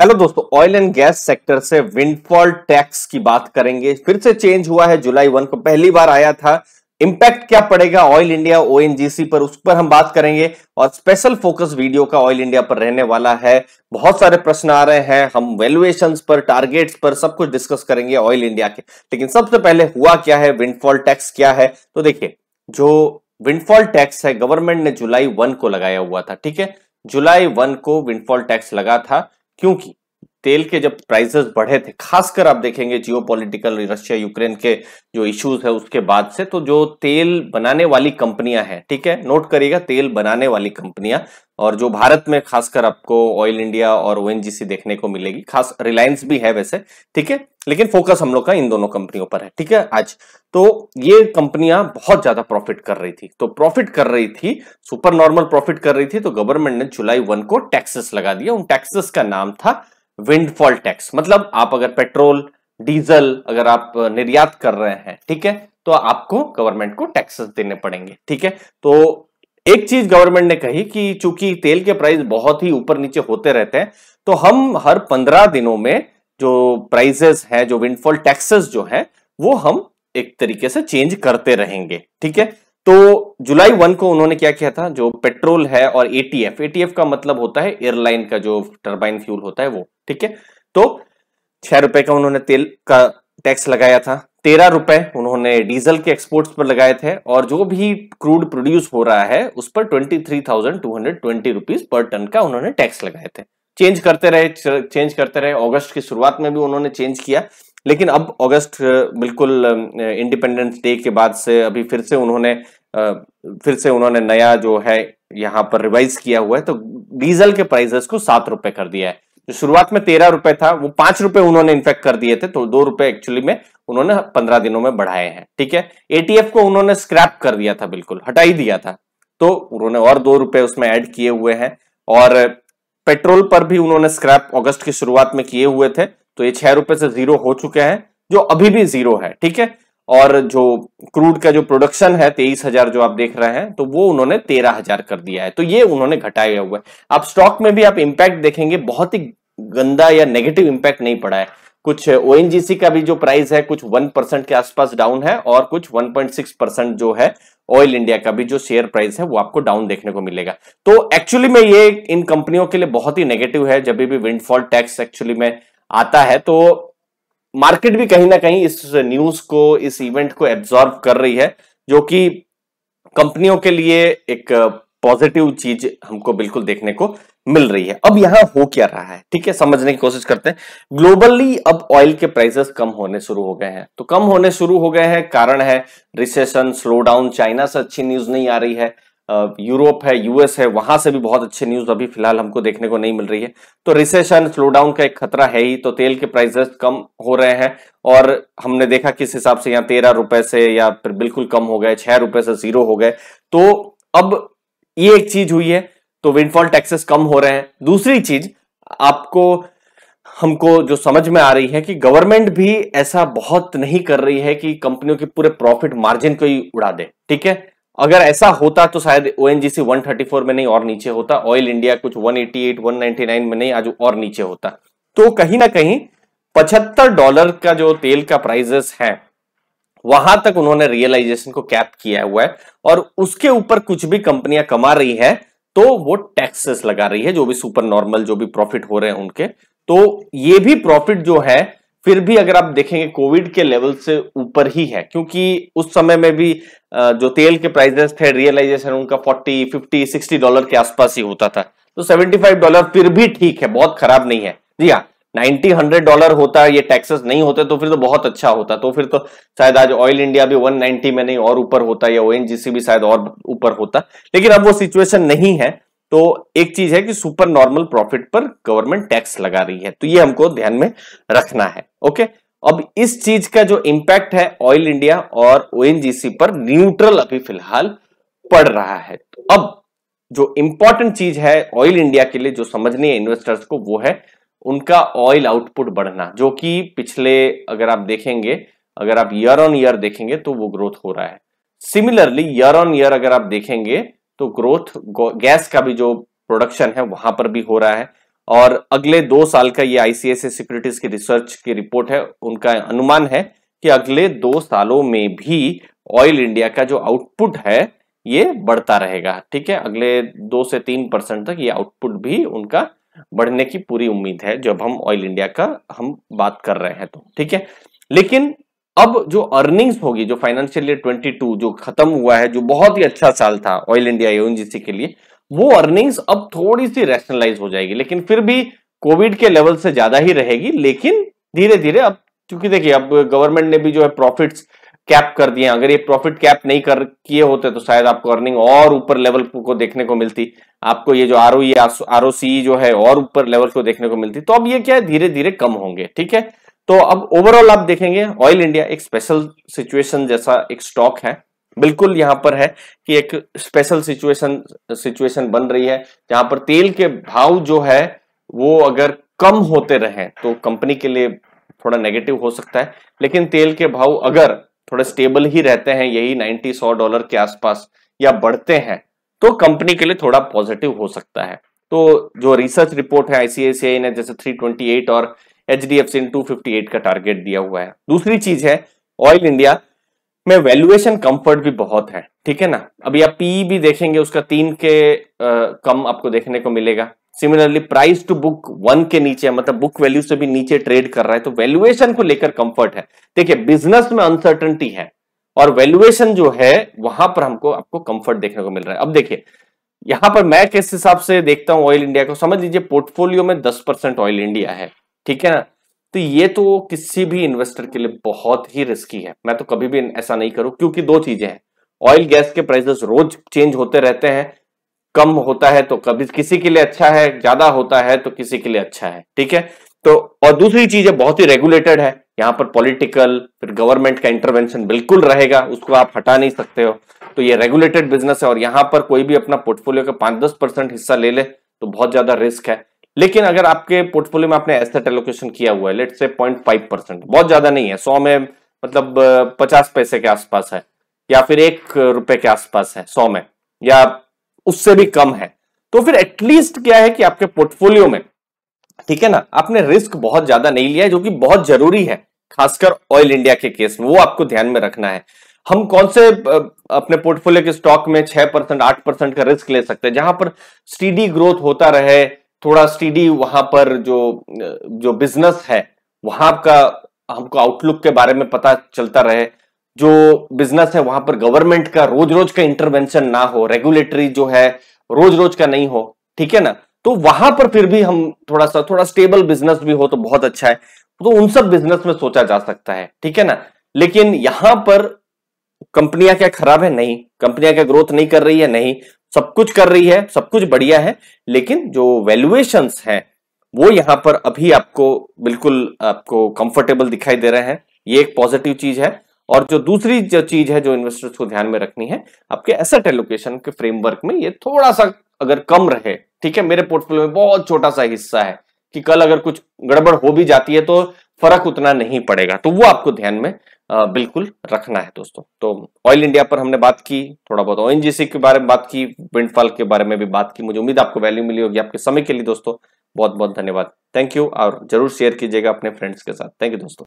hello दोस्तों oil and gas sector से windfall tax की बात करेंगे फिर से चेंज हुआ है जुलाई वन को पहली बार आया था इम्पैक्ट क्या पड़ेगा ऑयल इंडिया ओएनजीसी पर उस पर हम बात करेंगे और स्पेशल फोकस वीडियो का ऑयल इंडिया पर रहने वाला है बहुत सारे प्रश्न आ रहे हैं हम वैल्यूएशन पर टारगेट्स पर सब कुछ डिस्कस करेंगे ऑयल इंडिया के लेकिन सबसे पहले हुआ क्या है विंडफॉल टैक्स क्या है तो देखिये जो विंडफॉल टैक्स है गवर्नमेंट ने जुलाई वन को लगाया हुआ था ठीक है जुलाई वन को विंडफॉल टैक्स लगा था 狂気。तेल के जब प्राइसेस बढ़े थे खासकर आप देखेंगे जियो पोलिटिकल रशिया यूक्रेन के जो इश्यूज है उसके बाद से तो जो तेल बनाने वाली कंपनियां हैं ठीक है नोट करिएगा तेल बनाने वाली कंपनियां और जो भारत में खासकर आपको ऑयल इंडिया और ओ देखने को मिलेगी खास रिलायंस भी है वैसे ठीक है लेकिन फोकस हम लोग का इन दोनों कंपनियों पर है ठीक है आज तो ये कंपनियां बहुत ज्यादा प्रॉफिट कर रही थी तो प्रॉफिट कर रही थी सुपर नॉर्मल प्रॉफिट कर रही थी तो गवर्नमेंट ने जुलाई वन को टैक्सेस लगा दिया उन टैक्सेस का नाम था विंडफॉल टैक्स मतलब आप अगर पेट्रोल डीजल अगर आप निर्यात कर रहे हैं ठीक है तो आपको गवर्नमेंट को टैक्सेस देने पड़ेंगे ठीक है तो एक चीज गवर्नमेंट ने कही कि चूंकि तेल के प्राइस बहुत ही ऊपर नीचे होते रहते हैं तो हम हर पंद्रह दिनों में जो प्राइजेस हैं जो विंडफॉल टैक्सेस जो है वो हम एक तरीके से चेंज करते रहेंगे ठीक है तो जुलाई वन को उन्होंने क्या किया था जो पेट्रोल है और एटीएफ एटीएफ का मतलब होता है एयरलाइन का जो टर्बाइन फ्यूल होता है वो ठीक है तो छह रुपए का उन्होंने तेल का टैक्स लगाया था तेरह रुपए उन्होंने डीजल के एक्सपोर्ट्स पर लगाए थे और जो भी क्रूड प्रोड्यूस हो रहा है उस पर twenty three thousand two hundred twenty rupees पर टन का उन्होंने टैक्स लगाए थे चेंज करते रहे चेंज करते रहे अगस्त की शुरुआत में भी उन्होंने चेंज किया लेकिन अब अगस्त बिल्कुल इंडिपेंडेंस डे के बाद से अभी फिर से उन्होंने फिर से उन्होंने नया जो है यहाँ पर रिवाइज किया हुआ है तो डीजल के प्राइसेस को सात रुपए कर दिया है जो शुरुआत में तेरह रुपए था वो पांच रुपए उन्होंने इन्फेक्ट कर दिए थे तो दो रुपए एक्चुअली में उन्होंने पंद्रह दिनों में बढ़ाए हैं ठीक है एटीएफ को उन्होंने स्क्रैप कर दिया था बिल्कुल हटा ही दिया था तो उन्होंने और दो रुपए उसमें ऐड किए हुए हैं और पेट्रोल पर भी उन्होंने स्क्रैप अगस्त की शुरुआत में किए हुए थे तो ये छह रुपए से जीरो हो चुके हैं जो अभी भी जीरो है ठीक है और जो क्रूड का जो प्रोडक्शन है तेईस हजार जो आप देख रहे हैं तो वो उन्होंने तेरह हजार कर दिया है तो ये उन्होंने घटाया हुआ है आप स्टॉक में भी आप इम्पैक्ट देखेंगे बहुत ही गंदा या नेगेटिव इंपैक्ट नहीं पड़ा है कुछ ओ का भी जो प्राइस है कुछ वन परसेंट के आसपास डाउन है और कुछ सिक्स परसेंट जो है ऑयल इंडिया का भी जो शेयर प्राइस है वो आपको डाउन देखने को मिलेगा तो एक्चुअली में ये इन कंपनियों के लिए बहुत ही नेगेटिव है जब भी विंडफॉल टैक्स एक्चुअली में आता है तो मार्केट भी कहीं ना कहीं इस न्यूज को इस इवेंट को एब्जॉर्व कर रही है जो कि कंपनियों के लिए एक पॉजिटिव चीज हमको बिल्कुल देखने को मिल रही है अब यहां हो क्या रहा है ठीक है समझने की कोशिश करते हैं ग्लोबली अब ऑयल के प्राइसेस कम होने शुरू हो गए हैं तो कम होने शुरू हो गए हैं कारण है रिसेशन स्लो डाउन चाइना से अच्छी न्यूज नहीं आ रही है यूरोप है यूएस है वहां से भी बहुत अच्छी न्यूज अभी फिलहाल हमको देखने को नहीं मिल रही है तो रिसेशन स्लोडाउन का एक खतरा है ही तो तेल के प्राइसेस कम हो रहे हैं और हमने देखा किस हिसाब से यहाँ तेरह रुपए से या फिर बिल्कुल कम हो गए छह रुपए से जीरो हो गए तो अब ये एक चीज हुई है तो विंडफॉल टैक्सेस कम हो रहे हैं दूसरी चीज आपको हमको जो समझ में आ रही है कि गवर्नमेंट भी ऐसा बहुत नहीं कर रही है कि कंपनियों के पूरे प्रॉफिट मार्जिन को ही उड़ा दे ठीक है अगर ऐसा होता तो शायद ओ एन 134 में नहीं और नीचे होता ऑयल इंडिया कुछ 188, 199 में नहीं आज और नीचे होता तो कहीं ना कहीं 75 डॉलर का जो तेल का प्राइजेस है वहां तक उन्होंने रियलाइजेशन को कैप किया हुआ है और उसके ऊपर कुछ भी कंपनियां कमा रही है तो वो टैक्सेस लगा रही है जो भी सुपर नॉर्मल जो भी प्रॉफिट हो रहे हैं उनके तो ये भी प्रॉफिट जो है फिर भी अगर आप देखेंगे कोविड के लेवल से ऊपर ही है क्योंकि उस समय में भी जो तेल के प्राइजेस थे रियलाइजेशन उनका 40, 50, 60 डॉलर के आसपास ही होता था तो 75 डॉलर फिर भी ठीक है बहुत खराब नहीं है जी हाँ 90, 100 डॉलर होता ये टैक्सेस नहीं होते तो फिर तो बहुत अच्छा होता तो फिर तो शायद आज ऑयल इंडिया भी 190 में नहीं और ऊपर होता या ओ भी शायद और ऊपर होता लेकिन अब वो सिचुएशन नहीं है तो एक चीज है कि सुपर नॉर्मल प्रॉफिट पर गवर्नमेंट टैक्स लगा रही है तो ये हमको ध्यान में रखना है ओके अब इस चीज का जो इंपैक्ट है ऑयल इंडिया और ओएनजीसी पर न्यूट्रल अभी फिलहाल पड़ रहा है तो अब जो इंपॉर्टेंट चीज है ऑयल इंडिया के लिए जो समझनी है इन्वेस्टर्स को वो है उनका ऑयल आउटपुट बढ़ना जो कि पिछले अगर आप देखेंगे अगर आप ईयर ऑन ईयर देखेंगे तो वो ग्रोथ हो रहा है सिमिलरली ईयर ऑन ईयर अगर आप देखेंगे तो ग्रोथ गैस का भी जो प्रोडक्शन है वहां पर भी हो रहा है और अगले दो साल का ये आईसीएसए सिक्योरिटीज की रिसर्च की रिपोर्ट है उनका अनुमान है कि अगले दो सालों में भी ऑयल इंडिया का जो आउटपुट है ये बढ़ता रहेगा ठीक है अगले दो से तीन परसेंट तक ये आउटपुट भी उनका बढ़ने की पूरी उम्मीद है जब हम ऑयल इंडिया का हम बात कर रहे हैं तो ठीक है लेकिन अब जो अर्निंग्स होगी जो फाइनेंशियल ईयर 22 जो खत्म हुआ है जो बहुत ही अच्छा साल था ऑयल इंडिया यूएनजीसी के लिए वो अर्निंग्स अब थोड़ी सी रैशनलाइज हो जाएगी लेकिन फिर भी कोविड के लेवल से ज्यादा ही रहेगी लेकिन धीरे धीरे अब क्योंकि देखिए अब गवर्नमेंट ने भी जो है प्रॉफिट्स कैप कर दिए अगर ये प्रॉफिट कैप नहीं कर किए होते तो शायद आपको अर्निंग और ऊपर लेवल को देखने को मिलती आपको ये जो आर ओ आर जो है और ऊपर लेवल को देखने को मिलती तो अब ये क्या है धीरे धीरे कम होंगे ठीक है तो अब ओवरऑल आप देखेंगे ऑयल इंडिया एक स्पेशल सिचुएशन जैसा एक स्टॉक है बिल्कुल यहां पर है कि एक स्पेशल सिचुएशन सिचुएशन बन रही है जहां पर तेल के भाव जो है वो अगर कम होते रहे तो कंपनी के लिए थोड़ा नेगेटिव हो सकता है लेकिन तेल के भाव अगर थोड़े स्टेबल ही रहते हैं यही 90 सौ डॉलर के आसपास या बढ़ते हैं तो कंपनी के लिए थोड़ा पॉजिटिव हो सकता है तो जो रिसर्च रिपोर्ट है आईसीआईसीआई ने जैसे 328 और H D F C two fifty eight का टारगेट दिया हुआ है दूसरी चीज है ऑयल इंडिया में वैल्यूएशन कंफर्ट भी बहुत है ठीक है ना अभी आप पीई e भी देखेंगे उसका तीन के आ, कम आपको देखने को मिलेगा similarly price to book one के नीचे मतलब बुक वैल्यू से भी नीचे ट्रेड कर रहा है तो वैल्यूएशन को लेकर कंफर्ट है देखिए बिजनेस में अनसर्टेंटी है और वैल्यूएशन जो है वहां पर हमको आपको कंफर्ट देखने को मिल रहा है अब देखिए यहां पर मैं किस हिसाब से देखता हूं ऑयल इंडिया को समझ लीजिए पोर्टफोलियो में दस परसेंट ऑयल इंडिया है ठीक है ना तो ये तो किसी भी इन्वेस्टर के लिए बहुत ही रिस्की है मैं तो कभी भी ऐसा नहीं करूं क्योंकि दो चीजें हैं ऑयल गैस के प्राइसेस रोज चेंज होते रहते हैं कम होता है तो कभी किसी के लिए अच्छा है ज्यादा होता है तो किसी के लिए अच्छा है ठीक है तो और दूसरी चीज है बहुत ही रेगुलेटेड है यहां पर पॉलिटिकल फिर गवर्नमेंट का इंटरवेंशन बिल्कुल रहेगा उसको आप हटा नहीं सकते हो तो ये रेगुलेटेड बिजनेस है और यहां पर कोई भी अपना पोर्टफोलियो का पांच दस परसेंट हिस्सा ले ले तो बहुत ज्यादा रिस्क है लेकिन अगर आपके पोर्टफोलियो में आपने एसेट एलोकेशन किया हुआ है लेट से पॉइंट फाइव परसेंट बहुत ज्यादा नहीं है सौ में मतलब पचास पैसे के आसपास है या फिर एक रुपए के आसपास है सौ में या उससे भी कम है तो फिर एटलीस्ट क्या है कि आपके पोर्टफोलियो में ठीक है ना आपने रिस्क बहुत ज्यादा नहीं लिया है जो कि बहुत जरूरी है खासकर ऑयल इंडिया के केस में वो आपको ध्यान में रखना है हम कौन से अपने पोर्टफोलियो के स्टॉक में छह परसेंट आठ परसेंट का रिस्क ले सकते हैं जहां पर स्टीडी ग्रोथ होता रहे थोड़ा स्टीडी वहां पर जो जो बिजनेस है वहां का हमको आउटलुक के बारे में पता चलता रहे जो बिजनेस है वहां पर गवर्नमेंट का रोज रोज का इंटरवेंशन ना हो रेगुलेटरी जो है रोज रोज का नहीं हो ठीक है ना तो वहां पर फिर भी हम थोड़ा सा थोड़ा स्टेबल बिजनेस भी हो तो बहुत अच्छा है तो उन सब बिजनेस में सोचा जा सकता है ठीक है ना लेकिन यहां पर कंपनियां क्या खराब है नहीं कंपनियां क्या ग्रोथ नहीं कर रही है नहीं सब कुछ कर रही है सब कुछ बढ़िया है लेकिन जो वैल्यूएशन है वो यहां पर अभी आपको बिल्कुल आपको कंफर्टेबल दिखाई दे रहे हैं ये एक पॉजिटिव चीज है और जो दूसरी जो चीज है जो इन्वेस्टर्स को ध्यान में रखनी है आपके एसेट एलोकेशन के फ्रेमवर्क में ये थोड़ा सा अगर कम रहे ठीक है मेरे पोर्टफोलियो में बहुत छोटा सा हिस्सा है कि कल अगर कुछ गड़बड़ हो भी जाती है तो फर्क उतना नहीं पड़ेगा तो वो आपको ध्यान में बिल्कुल रखना है दोस्तों तो ऑयल इंडिया पर हमने बात की थोड़ा बहुत ओएनजीसी के बारे में बात की विंडफॉल के बारे में भी बात की मुझे उम्मीद आपको वैल्यू मिली होगी आपके समय के लिए दोस्तों बहुत बहुत धन्यवाद थैंक यू और जरूर शेयर कीजिएगा अपने फ्रेंड्स के साथ थैंक यू दोस्तों